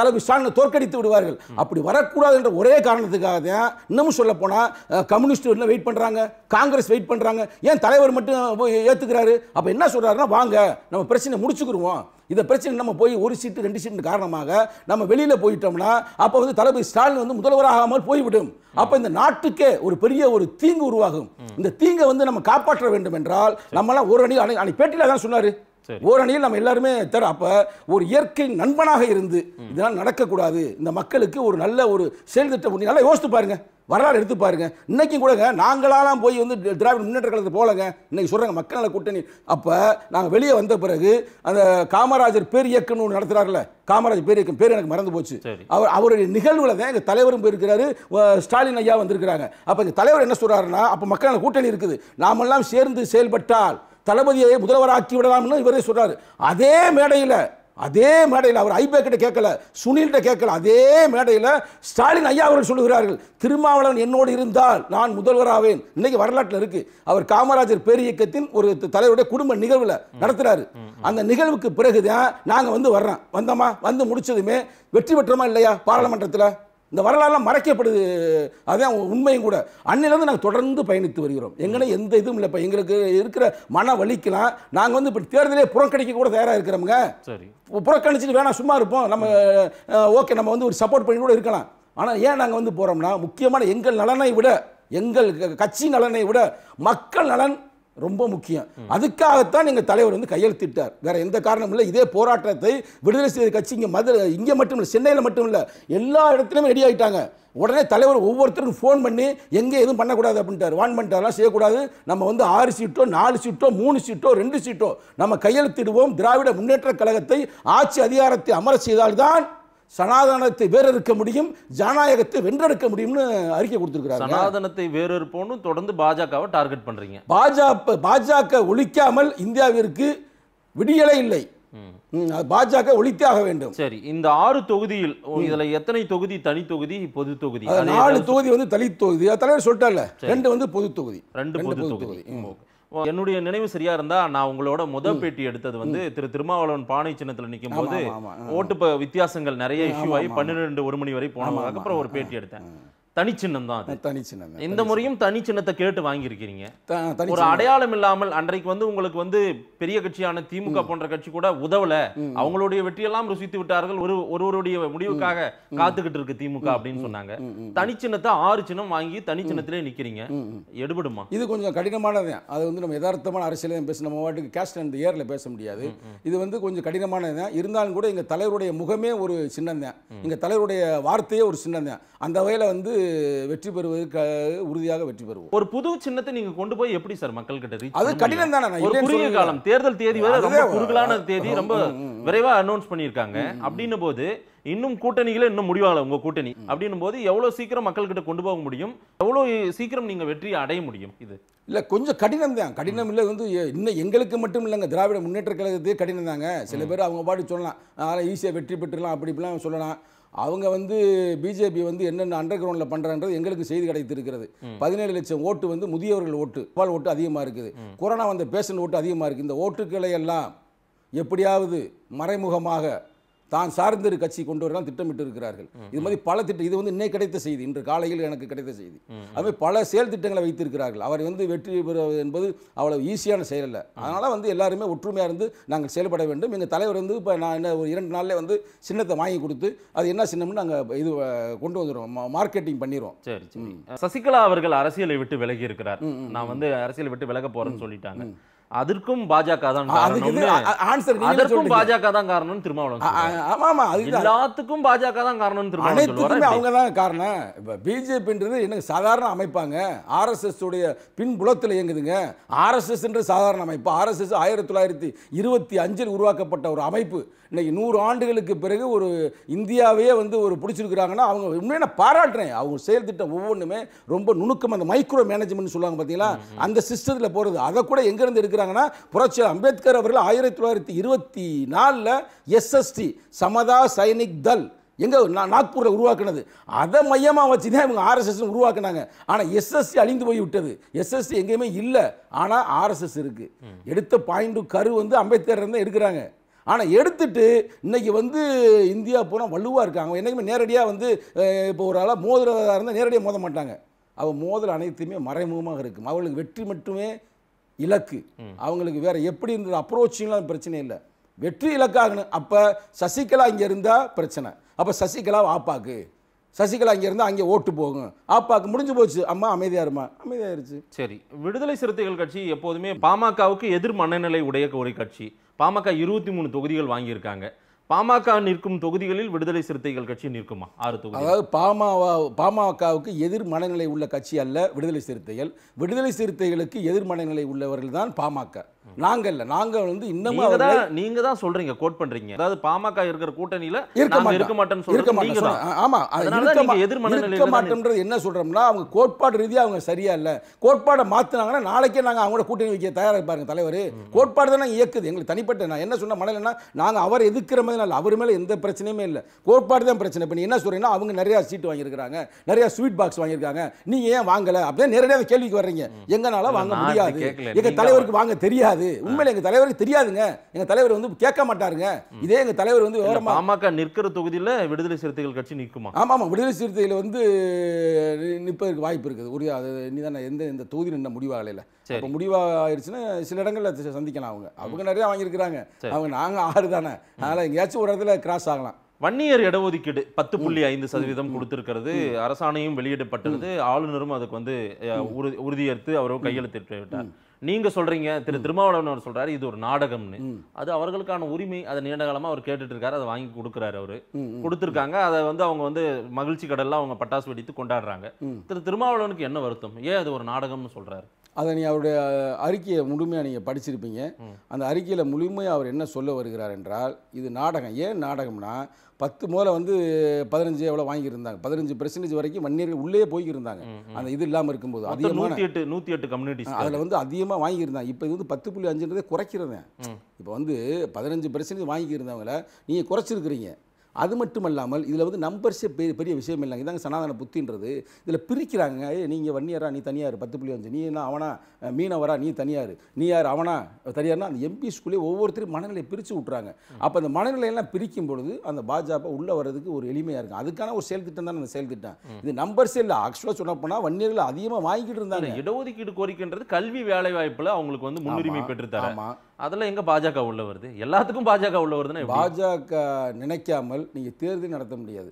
தலைமை ஸ்டாலின் தோற்கடித்து விடுவார்கள் அப்படி வரக்கூடாது என்ற ஒரே காரணத்துக்காக தான் இன்னமும் சொல்ல போனா கம்யூனிஸ்ட் வெயிட் பண்றாங்க காங்கிரஸ் வெயிட் பண்றாங்க ஏன் தலைவர் மட்டும் மட்டும் போய் ஏற்றுக்கிறாரு அப்போ என்ன சொல்கிறாருன்னா வாங்க நம்ம பிரச்சனை முடிச்சுக்கிடுவோம் இந்த பிரச்சனை நம்ம போய் ஒரு சீட்டு ரெண்டு சீட்டு காரணமாக நம்ம வெளியில் போயிட்டோம்னா அப்போ வந்து தளபதி ஸ்டாலின் வந்து முதல்வராகாமல் போய்விடும் அப்போ இந்த நாட்டுக்கே ஒரு பெரிய ஒரு தீங்கு உருவாகும் இந்த தீங்கை வந்து நம்ம காப்பாற்ற வேண்டும் என்றால் நம்மளாம் ஒரு அணி அன்னைக்கு பேட்டியில் தான் சொன்னார் ஓரணியில் நம்ம எல்லாருமே தர அப்போ ஒரு இயற்கை நண்பனாக இருந்து இதெல்லாம் நடக்கக்கூடாது இந்த மக்களுக்கு ஒரு நல்ல ஒரு செயல் திட்டம் நல்லா யோசித்து பாருங்க வரலாறு எடுத்து பாருங்க இன்னைக்கும் கூடங்க நாங்களாலாம் போய் வந்து திராவிட முன்னேற்ற கழகத்தை போலங்க இன்னைக்கு சொல்கிறாங்க மக்கள் நல்ல கூட்டணி அப்போ நாங்கள் வெளியே வந்த பிறகு அந்த காமராஜர் பேர் இயக்கம் ஒன்று காமராஜ் காமராஜர் பேர் இயக்கம் பேர் எனக்கு மறந்து போச்சு அவர் அவருடைய நிகழ்வில் தான் எங்க தலைவரும் போயிருக்கிறாரு ஸ்டாலின் ஐயா வந்திருக்கிறாங்க அப்போ இந்த தலைவர் என்ன சொல்கிறாருன்னா அப்போ மக்கள் கூட்டணி இருக்குது நாமெல்லாம் சேர்ந்து செயல்பட்டால் தளபதியை முதல்வராக்கி விடலாம்னு இவரே சொல்கிறார் அதே மேடையில் அதே மேடையில் அவர் ஐபேக்கிட்ட கேட்கல சுனில்கிட்ட கேட்கல அதே மேடையில் ஸ்டாலின் ஐயா அவர்கள் சொல்லுகிறார்கள் திருமாவளவன் என்னோடு இருந்தால் நான் முதல்வராவேன் இன்னைக்கு வரலாற்றில் இருக்கு அவர் காமராஜர் பேர் இயக்கத்தின் ஒரு தலைவருடைய குடும்ப நிகழ்வில் நடத்துறாரு அந்த நிகழ்வுக்கு பிறகுதான் நாங்கள் வந்து வர்றோம் வந்தோமா வந்து முடிச்சதுமே வெற்றி பெற்றோமா இல்லையா பாராளுமன்றத்தில் இந்த வரலாறுலாம் மறைக்கப்படுது அதுதான் உண்மையும் கூட அன்னிலேருந்து நாங்கள் தொடர்ந்து பயணித்து வருகிறோம் எங்களை எந்த இதுவும் இல்லை இப்போ எங்களுக்கு இருக்கிற மன வலிக்கலாம் நாங்கள் வந்து இப்போ தேர்தலே புறக்கணிக்க கூட தயாராக இருக்கிறவங்க சரி புறக்கணிச்சிட்டு வேணாம் சும்மா இருப்போம் நம்ம ஓகே நம்ம வந்து ஒரு சப்போர்ட் பண்ணி கூட இருக்கலாம் ஆனால் ஏன் நாங்கள் வந்து போகிறோம்னா முக்கியமான எங்கள் நலனை விட எங்கள் கட்சி நலனை விட மக்கள் நலன் ரொம்ப முக்கியம் அதுக்காகத்தான் எங்கள் தலைவர் வந்து கையெழுத்திட்டார் வேற எந்த காரணமும் இல்லை இதே போராட்டத்தை விடுதலை செய்த கட்சி இங்கே மதுரை இங்கே மட்டும் இல்லை சென்னையில் மட்டும் இல்லை எல்லா இடத்துலையுமே ரெடி ஆகிட்டாங்க உடனே தலைவர் ஒவ்வொருத்தரும் ஃபோன் பண்ணி எங்கே எதுவும் பண்ணக்கூடாது அப்படின்ட்டார் வான் பண்ணிட்டாரெலாம் செய்யக்கூடாது நம்ம வந்து ஆறு சீட்டோ நாலு சீட்டோ மூணு சீட்டோ ரெண்டு சீட்டோ நம்ம கையெழுத்திடுவோம் திராவிட முன்னேற்ற கழகத்தை ஆட்சி அதிகாரத்தை அமர செய்தால்தான் சனாதனத்தை வேறறுக்க முடியும் ஜனநாயகத்தை வென்றெடுக்க முடியும்னு அறிக்கை கொடுத்துருக்கிறாங்க சனாதனத்தை வேறறுப்போன்னு தொடர்ந்து பாஜகவை டார்கெட் பண்ணுறீங்க பாஜக பாஜக ஒழிக்காமல் இந்தியாவிற்கு விடியலை இல்லை பாஜக ஒழித்தே ஆக வேண்டும் சரி இந்த ஆறு தொகுதியில் இதுல எத்தனை தொகுதி தனி தொகுதி பொது தொகுதி நாலு தொகுதி வந்து தனி தொகுதி தலைவர் சொல்லிட்டார்ல ரெண்டு வந்து பொது தொகுதி ரெண்டு பொது தொகுதி என்னுடைய நினைவு சரியா இருந்தா நான் உங்களோட முத பேட்டி எடுத்தது வந்து திரு திருமாவளவன் பானை சின்னத்துல நிற்கும் போது ஓட்டு வித்தியாசங்கள் நிறைய இஷ்யூ ஆகி பன்னிரெண்டு ஒரு மணி வரை போனதுக்கு அப்புறம் ஒரு பேட்டி எடுத்தேன் தனிச்சின்னம் தான் தனிச்சின்னம் இந்த முறையும் தனிச்சின்னத்தை கேட்டு வாங்கியிருக்கிறீங்க ஒரு அடையாளம் இல்லாமல் அன்றைக்கு வந்து உங்களுக்கு வந்து பெரிய கட்சியான திமுக போன்ற கட்சி கூட உதவல அவங்களுடைய வெற்றியெல்லாம் ருசித்து விட்டார்கள் ஒரு ஒருவருடைய முடிவுக்காக காத்துக்கிட்டு இருக்கு திமுக அப்படின்னு சொன்னாங்க தனிச்சின்னத்தை ஆறு சின்னம் வாங்கி தனிச்சின்னத்திலே நிக்கிறீங்க எடுபடுமா இது கொஞ்சம் கடினமானது அது வந்து நம்ம யதார்த்தமான அரசியலையும் பேச நம்ம வாட்டுக்கு கேஸ்ட் அண்ட் இயர்ல பேச முடியாது இது வந்து கொஞ்சம் கடினமானது இருந்தாலும் கூட எங்க தலைவருடைய முகமே ஒரு சின்னம் தான் எங்க தலைவருடைய வார்த்தையே ஒரு சின்னம் தான் அந்த வகையில வந்து வெற்றி பெறுவது உறுதியாக வெற்றி பெறுவோம் ஒரு புது சின்னத்தை நீங்க கொண்டு போய் எப்படி சார் மக்கள் கிட்ட அது கடினம் தானே குறுகிய காலம் தேர்தல் தேதி வரை ரொம்ப குறுகலான தேதி ரொம்ப விரைவா அனௌன்ஸ் பண்ணியிருக்காங்க அப்படின்னும் போது இன்னும் கூட்டணிகளே இன்னும் முடிவாகல உங்க கூட்டணி அப்படின்னும் போது எவ்வளவு சீக்கிரம் மக்கள் கிட்ட கொண்டு போக முடியும் எவ்வளவு சீக்கிரம் நீங்க வெற்றி அடைய முடியும் இது இல்ல கொஞ்சம் கடினம் தான் கடினம் இல்லை வந்து இன்னும் எங்களுக்கு மட்டும் இல்லைங்க திராவிட முன்னேற்ற கழகத்துக்கு கடினம் தாங்க சில பேர் அவங்க பாட்டு சொல்லலாம் அதனால் ஈஸியாக வெற்றி பெற்றுலாம் அப்படி இப்படிலாம் சொல்லலாம் அவங்க வந்து பிஜேபி வந்து என்னென்ன அண்டர் கிரவுண்டில் பண்ணுறான்றது எங்களுக்கு செய்தி கிடைத்திருக்கிறது பதினேழு லட்சம் ஓட்டு வந்து முதியவர்கள் ஓட்டு பால் ஓட்டு அதிகமாக இருக்குது கொரோனா வந்த பேஷண்ட் ஓட்டு அதிகமாக இருக்குது இந்த ஓட்டுக்களை எல்லாம் எப்படியாவது மறைமுகமாக தான் சார்ந்த ஒரு கட்சி கொண்டு வரலாம் திட்டமிட்டு இருக்கிறார்கள் இது மாதிரி பல திட்டம் இது வந்து இன்னைக்கு கிடைத்த செய்தி இன்று காலையில் எனக்கு கிடைத்த செய்தி அதுமாதிரி பல செயல் திட்டங்களை வைத்திருக்கிறார்கள் அவர் வந்து வெற்றி பெறுவது என்பது அவ்வளவு ஈஸியான செயல் இல்லை அதனால் வந்து எல்லாருமே ஒற்றுமையாக இருந்து நாங்கள் செயல்பட வேண்டும் எங்கள் தலைவர் வந்து இப்போ நான் என்ன ஒரு இரண்டு நாளில் வந்து சின்னத்தை வாங்கி கொடுத்து அது என்ன சின்னம்னு நாங்கள் இது கொண்டு வந்துடுவோம் மார்க்கெட்டிங் பண்ணிடுவோம் சரி சசிகலா அவர்கள் அரசியலை விட்டு விலகி இருக்கிறார் நான் வந்து அரசியலை விட்டு விலக போகிறேன்னு சொல்லிட்டாங்க அதற்கும் பாஜக தான் ஆன்சர் பாஜக தான் காரணம் திருமாவளவன் ஆமா ஆமா எல்லாத்துக்கும் பாஜக தான் காரணம் திருமாவளவன் அவங்க தான் காரணம் இப்ப பிஜேபின்றது எனக்கு சாதாரண அமைப்பாங்க ஆர்எஸ்எஸ் உடைய பின்புலத்தில் இயங்குதுங்க எஸ் சாதாரண அமைப்பு எஸ் ஆயிரத்தி தொள்ளாயிரத்தி இருபத்தி அஞ்சில் உருவாக்கப்பட்ட ஒரு அமைப்பு இன்னைக்கு நூறு ஆண்டுகளுக்கு பிறகு ஒரு இந்தியாவே வந்து ஒரு பிடிச்சிருக்கிறாங்கன்னா அவங்க உண்மையான பாராட்டுறேன் அவங்க செயல் திட்டம் ஒவ்வொன்றுமே ரொம்ப நுணுக்கம் அந்த மைக்ரோ மேனேஜ்மெண்ட் சொல்லுவாங்க பார்த்தீங்களா அந்த சிஸ்டத்தில் போகிறது அதை கூட எங்கேருந்து இருக்கிறாங்க செஞ்சாங்கன்னா புரட்சி அம்பேத்கர் அவர்கள் ஆயிரத்தி தொள்ளாயிரத்தி இருபத்தி நாலில் எஸ்எஸ்டி சமதா சைனிக் தல் எங்கே நாக்பூரில் உருவாக்குனது அதை மையமாக வச்சு தான் இவங்க ஆர்எஸ்எஸ் உருவாக்குனாங்க ஆனால் எஸ்எஸ்சி அழிந்து போய் விட்டது எஸ்எஸ்சி எங்கேயுமே இல்லை ஆனால் ஆர்எஸ்எஸ் இருக்குது எடுத்த பாயிண்ட் கரு வந்து அம்பேத்கர் தான் எடுக்கிறாங்க ஆனால் எடுத்துட்டு இன்றைக்கி வந்து இந்தியா போனால் வலுவாக இருக்காங்க என்றைக்குமே நேரடியாக வந்து இப்போ ஒரு ஆளாக மோதுறதாக இருந்தால் நேரடியாக மோத மாட்டாங்க அவள் மோதல் அனைத்துமே மறைமுகமாக இருக்கும் அவளுக்கு வெற்றி மட்டுமே இலக்கு அவங்களுக்கு வேற எப்படி இருந்தது அப்ரோச்சிங்லாம் பிரச்சனை இல்லை வெற்றி இலக்காகணும் அப்போ சசிகலா இங்கே இருந்தால் பிரச்சனை அப்போ சசிகலா வாப்பாக்கு சசிகலா இங்கே இருந்தால் அங்கே ஓட்டு போகும் ஆப்பாக்கு முடிஞ்சு போச்சு அம்மா அமைதியாக இருமா அமைதியாயிருச்சு சரி விடுதலை சிறுத்தைகள் கட்சி எப்போதுமே பாமகவுக்கு எதிர் மனநிலை உடைய ஒரு கட்சி பாமக இருபத்தி மூணு தொகுதிகள் வாங்கியிருக்காங்க பாமக நிற்கும் தொகுதிகளில் விடுதலை சிறுத்தைகள் கட்சி நிற்குமா ஆறு தொகுதி அதாவது பாமா பாமகவுக்கு எதிர் மனநிலை உள்ள கட்சி அல்ல விடுதலை சிறுத்தைகள் விடுதலை சிறுத்தைகளுக்கு எதிர் மனநிலை உள்ளவர்கள் தான் பாமக நாங்க இல்ல நாங்க வந்து இன்னமும் நீங்க தான் சொல்றீங்க கோட் பண்றீங்க அதாவது பாமக இருக்கிற கூட்டணியில இருக்க மாட்டோம் இருக்க மாட்டோம்னு இருக்க மாட்டோம் என்ன சொல்றோம்னா அவங்க கோட்பாடு ரீதியா அவங்க சரியா இல்ல கோட்பாடை மாத்துனாங்கன்னா நாளைக்கே நாங்க அவங்களோட கூட்டணி வைக்க தயாரா இருப்பாருங்க தலைவர் கோட்பாடு தான் இயக்குது எங்களுக்கு தனிப்பட்ட நான் என்ன சொன்ன மனநிலைனா நாங்க அவர் எதிர்க்கிற மாதிரி இல்லை அவர் மேல எந்த பிரச்சனையுமே இல்ல கோட்பாடு தான் பிரச்சனை இப்ப நீ என்ன சொல்றீங்கன்னா அவங்க நிறைய சீட் வாங்கியிருக்காங்க நிறைய ஸ்வீட் பாக்ஸ் வாங்கியிருக்காங்க நீங்க ஏன் வாங்கல அப்படியே நேரடியாக கேள்விக்கு வர்றீங்க எங்கனால வாங்க முடியாது எங்க தலைவருக்கு வாங்க தெரியாது தெரியாது உண்மையில எங்க தலைவருக்கு தெரியாதுங்க எங்க தலைவர் வந்து கேட்க மாட்டாருங்க இதே எங்க தலைவர் வந்து பாமக நிற்கிற தொகுதியில் விடுதலை சிறுத்தைகள் கட்சி நிற்குமா ஆமா ஆமா விடுதலை சிறுத்தைகள் வந்து நிற்பதற்கு வாய்ப்பு இருக்குது உரிய அது நீதான எந்த இந்த தொகுதி நின்ற முடிவாகல இப்போ முடிவாயிருச்சுன்னா சில இடங்களில் சந்திக்கலாம் அவங்க அவங்க நிறைய வாங்கியிருக்கிறாங்க அவங்க நாங்க ஆறு தானே அதனால எங்கேயாச்சும் ஒரு இடத்துல கிராஸ் ஆகலாம் வன்னியர் இடஒதுக்கீடு பத்து புள்ளி ஐந்து சதவீதம் கொடுத்திருக்கிறது அரசாணையும் வெளியிடப்பட்டிருந்து ஆளுநரும் அதுக்கு வந்து உறுதியேற்று உறுதியெடுத்து அவரோ கையெழுத்திட்டு விட்டார் நீங்க சொல்றீங்க திரு திருமாவளவன் அவர் சொல்றாரு இது ஒரு நாடகம்னு அது அவர்களுக்கான உரிமை அதை நீண்ட காலமா அவர் கேட்டுட்டு இருக்காரு அதை வாங்கி கொடுக்குறாரு அவரு கொடுத்துருக்காங்க அதை வந்து அவங்க வந்து மகிழ்ச்சி கடல்லாம் அவங்க பட்டாசு வெடித்து கொண்டாடுறாங்க திரு திருமாவளவனுக்கு என்ன வருத்தம் ஏன் அது ஒரு நாடகம்னு சொல்றாரு அதை நீ அவருடைய அறிக்கையை முழுமையாக நீங்கள் படிச்சிருப்பீங்க அந்த அறிக்கையில் முழுமையாக அவர் என்ன சொல்ல வருகிறார் என்றால் இது நாடகம் ஏன் நாடகம்னா பத்து முதல்ல வந்து பதினஞ்சு எவ்வளோ வாங்கியிருந்தாங்க பதினஞ்சு பெர்சன்டேஜ் வரைக்கும் வன்னியர்கள் உள்ளே போய்க்கிருந்தாங்க அந்த இது இல்லாமல் இருக்கும்போது அதிகமான எட்டு நூற்றி எட்டு கம்யூனிட்டி அதில் வந்து அதிகமாக வாங்கியிருந்தாங்க இப்போ இது வந்து பத்து புள்ளி அஞ்சுன்றதே குறைக்கிறதேன் இப்போ வந்து பதினஞ்சு பெர்சன்டேஜ் வாங்கியிருந்தவங்கள நீங்கள் குறைச்சிருக்கிறீங்க அது மட்டும் இல்லாமல் இதில் வந்து நம்பர்ஸே பெரிய பெரிய விஷயம் இல்லைங்க இதாங்க சனாதன புத்தின்றது இதில் பிரிக்கிறாங்க நீங்கள் வன்னியரா நீ தனியார் பத்து புள்ளி அஞ்சு நீ என்ன அவனா மீனவரா நீ தனியார் நீ யார் அவனா தனியார்னா அந்த எம்பி ஸ்கூலே ஒவ்வொருத்தரும் மனநிலையை பிரித்து விட்றாங்க அப்போ அந்த மனநிலையெல்லாம் பிரிக்கும் பொழுது அந்த பாஜக உள்ளே வர்றதுக்கு ஒரு எளிமையாக இருக்கும் அதுக்கான ஒரு செயல் திட்டம் தான் அந்த செயல் திட்டம் இது நம்பர்ஸே இல்லை ஆக்சுவலாக சொன்ன போனால் வன்னியர்கள் அதிகமாக வாங்கிக்கிட்டு இருந்தாங்க இடஒதுக்கீடு கோரிக்கின்றது கல்வி வேலை வாய்ப்பில் அவங்களுக்கு வந்து முன்னுரிமை தரமா அதில் எங்கே பாஜக உள்ள வருது எல்லாத்துக்கும் பாஜக உள்ள வருதுன்னா பாஜக நினைக்காமல் நீங்கள் தேர்தல் நடத்த முடியாது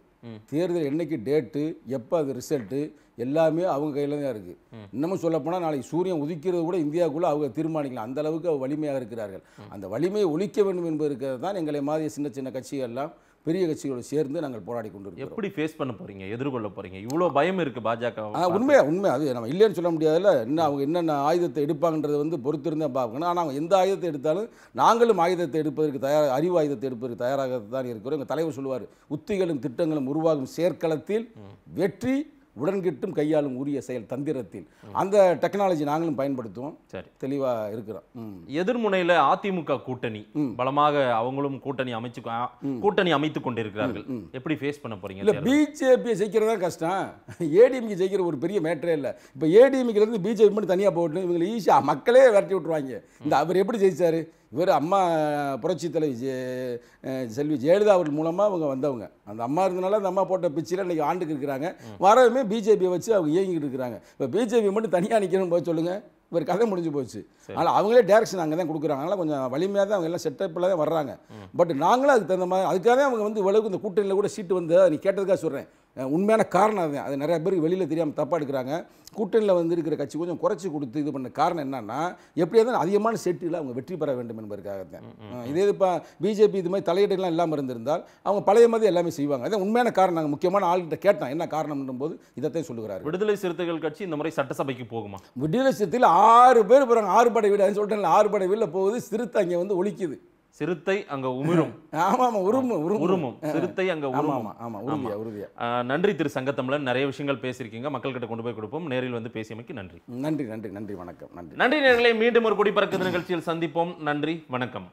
தேர்தல் என்னைக்கு டேட்டு எப்போ அது ரிசல்ட்டு எல்லாமே அவங்க கையில் தான் இருக்குது இன்னமும் சொல்லப்போனால் நாளைக்கு சூரியன் உதிக்கிறது கூட இந்தியாவுக்குள்ளே அவங்க தீர்மானிக்கலாம் அந்த அளவுக்கு வலிமையாக இருக்கிறார்கள் அந்த வலிமையை ஒழிக்க வேண்டும் இருக்கிறது தான் எங்களை மாதிரி சின்ன சின்ன கட்சிகள்லாம் பெரிய கட்சிகளோடு சேர்ந்து நாங்கள் போராடி கொண்டு எப்படி ஃபேஸ் பண்ண போகிறீங்க எதிர்கொள்ள போகிறீங்க இவ்வளோ பயம் இருக்குது பாஜக உண்மையாக உண்மை அது நம்ம இல்லைன்னு சொல்ல முடியாதுல்ல என்ன அவங்க என்னென்ன ஆயுதத்தை எடுப்பாங்கன்றது வந்து பொறுத்திருந்தேன் பார்க்கணும் ஆனால் அவங்க எந்த ஆயுதத்தை எடுத்தாலும் நாங்களும் ஆயுதத்தை எடுப்பதற்கு தயார் அறிவு ஆயுதத்தை எடுப்பதற்கு தயாராக தான் இருக்கிறோம் எங்கள் தலைவர் சொல்லுவார் உத்திகளும் திட்டங்களும் உருவாகும் சேர்க்களத்தில் வெற்றி உடன்கிட்டும் கையாளும் உரிய செயல் தந்திரத்தில் அந்த டெக்னாலஜி நாங்களும் பயன்படுத்துவோம் சரி தெளிவாக இருக்கிறோம் எதிர்முனையில் அதிமுக கூட்டணி பலமாக அவங்களும் கூட்டணி அமைச்சு கூட்டணி அமைத்து கொண்டிருக்கிறார்கள் எப்படி ஃபேஸ் பண்ண போறீங்க இல்லை பிஜேபியை ஜெயிக்கிறதா கஷ்டம் ஏடிஎம்கி ஜெயிக்கிற ஒரு பெரிய மேட்டரே இல்லை இப்போ ஏடிஎம்கிலேருந்து பிஜேபி மட்டும் தனியாக போட்டு இவங்களை ஈஸியாக மக்களே விரட்டி விட்டுருவாங்க இந்த அவர் எப்படி ஜெயிச்சாரு இவர் அம்மா புரட்சி தலைவி செல்வி ஜெயலலிதா அவர்கள் மூலமாக அவங்க வந்தவங்க அந்த அம்மா இருந்தனால அந்த அம்மா போட்ட பிச்சில் இன்றைக்கி ஆண்டுக்கு இருக்கிறாங்க வரவுமே பிஜேபியை வச்சு அவங்க இயங்கிட்டு இருக்கிறாங்க இப்போ பிஜேபி மட்டும் தனியாக நிற்கணும் போய் சொல்லுங்கள் இவர் கதை முடிஞ்சு போச்சு ஆனால் அவங்களே டேரக்ஷன் அங்கே தான் கொடுக்குறாங்க அதனால் கொஞ்சம் வலிமையாக தான் அவங்க எல்லாம் செட்டப்பில் தான் வர்றாங்க பட் நாங்களும் அதுக்கு தகுந்த மாதிரி அதுக்காக அவங்க வந்து இவ்வளவுக்கு இந்த கூட்டணியில் கூட சீட்டு வந்து நீ கேட்டதுக்காக சொல்கிறேன் உண்மையான காரணம் அது அது நிறையா பேருக்கு வெளியில் தெரியாமல் தப்பாக எடுக்கிறாங்க கூட்டணியில் வந்து இருக்கிற கட்சி கொஞ்சம் குறைச்சி கொடுத்து இது பண்ண காரணம் என்னன்னா எப்படியா தான் அதிகமான செட்டியில் அவங்க வெற்றி பெற வேண்டும் என்பதற்காக தான் இதே இப்போ பிஜேபி இது மாதிரி தலையீடுகள்லாம் இல்லாமல் இருந்திருந்தால் அவங்க பழைய மாதிரி எல்லாமே செய்வாங்க அதான் உண்மையான காரணம் நாங்கள் முக்கியமான ஆள்கிட்ட கேட்டோம் என்ன காரணம்ன்ற போது இதைத்தான் சொல்லுகிறார் விடுதலை சிறுத்தைகள் கட்சி இந்த முறை சட்டசபைக்கு போகுமா விடுதலை சிறுத்தையில் ஆறு பேர் போகிறாங்க ஆறு படை வீடு சொல்லிட்டேன் ஆறு படை வீடில் போகுது சிறுத்தை அங்கே வந்து ஒழிக்குது சிறுத்தை அங்க உமிழும் *laughs* ஆமா உருமும் உருமும் சிறுத்தை அங்க உருமும் ஆமா உருவியா உருவியா நன்றி திரு சங்கத்தமிழன் நிறைய விஷயங்கள் பேசியிருக்கீங்க கிட்ட கொண்டு போய் கொடுப்போம் நேரில் வந்து பேசியமைக்கு நன்றி நன்றி நன்றி நன்றி வணக்கம் நன்றி நன்றி நேர்களை மீண்டும் ஒரு குடிபறக்குது நிகழ்ச்சியில் சந்திப்போம் நன்றி வணக்கம்